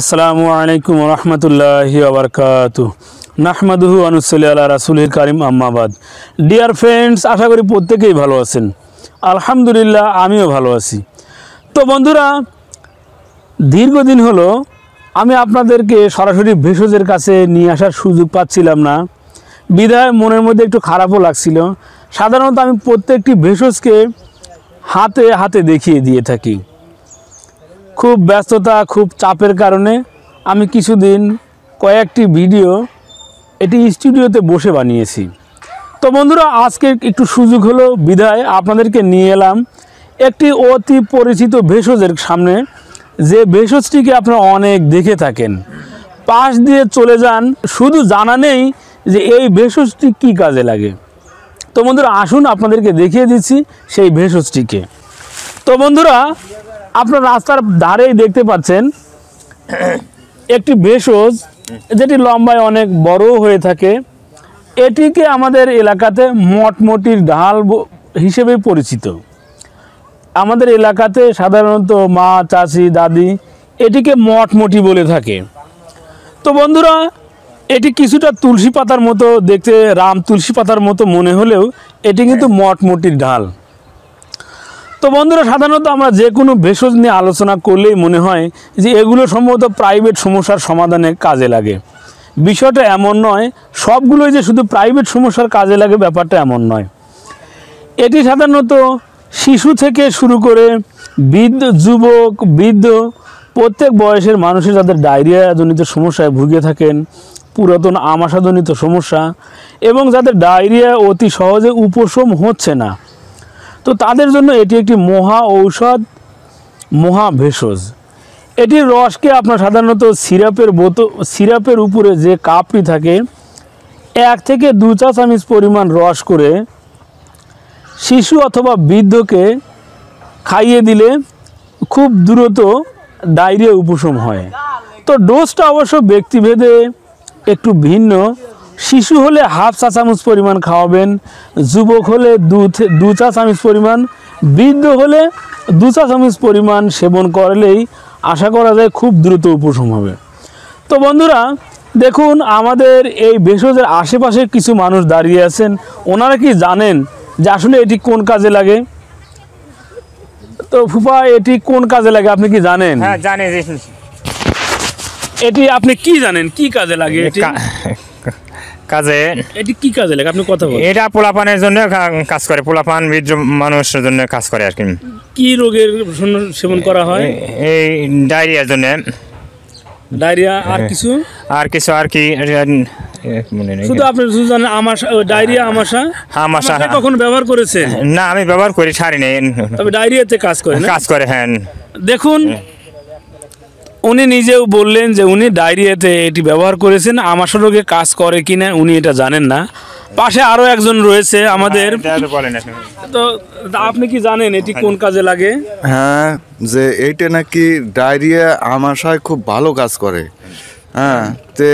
আসসালামু আলাইকুম রহমতুল্লাহ আবরকাত নাহমাদুহু আনুসলি আল্লাহ রাসুলির কারিম আম্মাবাদ ডিয়ার ফ্রেন্ডস আশা করি প্রত্যেকেই ভালো আছেন আলহামদুলিল্লাহ আমিও ভালো আছি তো বন্ধুরা দীর্ঘদিন হলো আমি আপনাদেরকে সরাসরি ভেষজের কাছে নিয়ে আসার সুযোগ পাচ্ছিলাম না বিধায় মনের মধ্যে একটু খারাপও লাগছিল সাধারণত আমি প্রত্যেকটি ভেষজকে হাতে হাতে দেখিয়ে দিয়ে থাকি খুব ব্যস্ততা খুব চাপের কারণে আমি কিছুদিন কয়েকটি ভিডিও এটি স্টুডিওতে বসে বানিয়েছি তো বন্ধুরা আজকে একটু সুযোগ হলো বিধায় আপনাদেরকে নিয়ে এলাম একটি অতি পরিচিত ভেষজের সামনে যে ভেষজটিকে আপনারা অনেক দেখে থাকেন পাশ দিয়ে চলে যান শুধু জানা নেই যে এই ভেষজটি কি কাজে লাগে তো বন্ধুরা আসুন আপনাদেরকে দেখিয়ে দিচ্ছি সেই ভেষজটিকে তো বন্ধুরা আপনার রাস্তার ধারেই দেখতে পাচ্ছেন একটি ভেষজ যেটি লম্বায় অনেক বড় হয়ে থাকে এটিকে আমাদের এলাকাতে মটমটির ঢাল হিসেবে পরিচিত আমাদের এলাকাতে সাধারণত মা চাষি দাদি এটিকে মটমটি বলে থাকে তো বন্ধুরা এটি কিছুটা তুলসী পাতার মতো দেখতে রাম তুলসী পাতার মতো মনে হলেও এটি কিন্তু মটমটির ঢাল তো বন্ধুরা সাধারণত আমরা যে কোনো ভেষজ নিয়ে আলোচনা করলেই মনে হয় যে এগুলো সম্ভবত প্রাইভেট সমস্যার সমাধানে কাজে লাগে বিষয়টা এমন নয় সবগুলোই যে শুধু প্রাইভেট সমস্যার কাজে লাগে ব্যাপারটা এমন নয় এটি সাধারণত শিশু থেকে শুরু করে বৃদ্ধ যুবক বৃদ্ধ প্রত্যেক বয়সের মানুষের যাদের ডায়রিয়াজনিত সমস্যায় ভুগে থাকেন পুরাতন আমাশাজনিত সমস্যা এবং যাদের ডায়রিয়া অতি সহজে উপশম হচ্ছে না তো তাদের জন্য এটি একটি মহা ঔষধ মহা ভেষজ এটির রসকে আপনার সাধারণত সিরাপের বোতল সিরাপের উপরে যে কাপটি থাকে এক থেকে দু চা চামচ পরিমাণ রস করে শিশু অথবা বৃদ্ধকে খাইয়ে দিলে খুব দ্রুত ডায়রিয়া উপশম হয় তো ডোজটা অবশ্য ব্যক্তিভেদে একটু ভিন্ন শিশু হলে হাফ চা চামচ পরিমাণ খাওয়াবেন যুবক হলে দুধ দু চা চামচ পরিমাণ বৃদ্ধ হলে দু চা চামচ পরিমাণ সেবন করলেই আশা করা যায় খুব দ্রুত উপশম হবে তো বন্ধুরা দেখুন আমাদের এই ভেষজের আশেপাশে কিছু মানুষ দাঁড়িয়ে আছেন ওনারা কি জানেন যে আসলে এটি কোন কাজে লাগে তো ফুফা এটি কোন কাজে লাগে আপনি কি জানেন হ্যাঁ, জানেন এটি আপনি কি জানেন কি কাজে লাগে কাজে কি কাজে লাগে আপনি এটা পোলাপানের জন্য কাজ করে পোলাপান মানুষের জন্য কাজ করে আর কি কি রোগের সেবন করা হয় এই ডায়রিয়ার ডায়রিয়া আর কিছু আর কিছু আর কি শুধু আপনি ডায়রিয়া হ্যাঁ। ব্যবহার না আমি ব্যবহার করি ছাড়ি নেই তবে ডায়রিয়াতে কাজ করে কাজ করে হ্যাঁ দেখুন হ্যাঁ। উনি নিজেও বললেন যে উনি ডায়রিয়াতে এটি ব্যবহার করেছেন আমাশা রোগে কাজ করে কিনা উনি এটা জানেন না পাশে আরও একজন রয়েছে আমাদের হ্যাঁ, তো আপনি কি জানেন এটি কোন হ্যাঁ। কাজে লাগে হ্যাঁ যে এইটা নাকি ডায়রিয়া আমাশায় খুব ভালো কাজ করে হ্যাঁ তে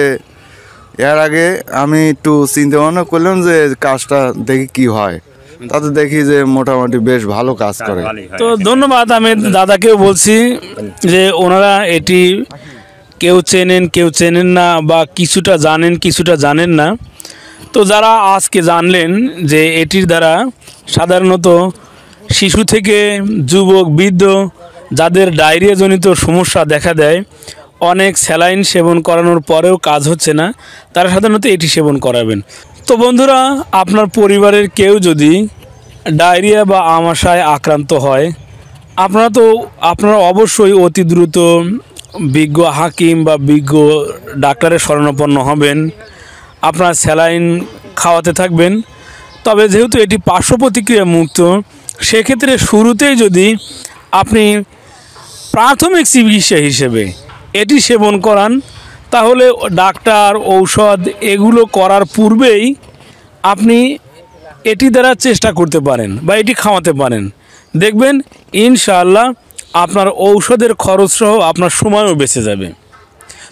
এর আগে আমি একটু চিন্তা ভাবনা করলাম যে কাজটা দেখি কি হয় তাতে দেখি যে মোটামুটি বেশ ভালো কাজ হ্যাঁ, করে তো ধন্যবাদ আমি দাদাকেও বলছি যে ওনারা এটি কেউ চেনেন কেউ চেনেন না বা কিছুটা জানেন কিছুটা জানেন না তো যারা আজকে জানলেন যে এটির দ্বারা সাধারণত শিশু থেকে যুবক বৃদ্ধ যাদের ডায়রিয়াজনিত সমস্যা দেখা দেয় অনেক স্যালাইন সেবন করানোর পরেও কাজ হচ্ছে না তারা সাধারণত এটি সেবন করাবেন তো বন্ধুরা আপনার পরিবারের কেউ যদি ডায়রিয়া বা আমাশায় আক্রান্ত হয় আপনারা তো আপনারা অবশ্যই অতি দ্রুত বিজ্ঞ হাকিম বা বিজ্ঞ ডাক্তারের শরণাপন্ন হবেন আপনার স্যালাইন খাওয়াতে থাকবেন তবে যেহেতু এটি পার্শ্ব প্রতিক্রিয়া মুক্ত সেক্ষেত্রে শুরুতেই যদি আপনি প্রাথমিক চিকিৎসা হিসেবে এটি সেবন করান তাহলে ডাক্তার ঔষধ এগুলো করার পূর্বেই আপনি এটি দ্বারা চেষ্টা করতে পারেন বা এটি খাওয়াতে পারেন দেখবেন ইনশাআল্লাহ আপনার ঔষধের খরচসহ আপনার সময়ও বেঁচে যাবে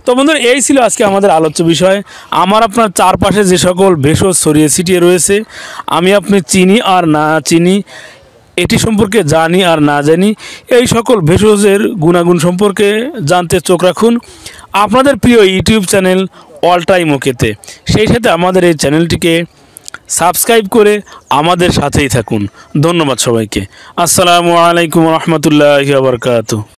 তো বন্ধুরা এই ছিল আজকে আমাদের আলোচ্য বিষয় আমার আপনার চারপাশে যে সকল ভেষজ ছড়িয়ে ছিটিয়ে রয়েছে আমি আপনি চিনি আর না চিনি এটি সম্পর্কে জানি আর না জানি এই সকল ভেষজের গুণাগুণ সম্পর্কে জানতে চোখ রাখুন আপনাদের প্রিয় ইউটিউব চ্যানেল অল টাইম ওকেতে সেই সাথে আমাদের এই চ্যানেলটিকে সাবস্ক্রাইব করে আমাদের সাথেই থাকুন ধন্যবাদ সবাইকে আসসালামু আলাইকুম রহমতুল্লাহ বারকাত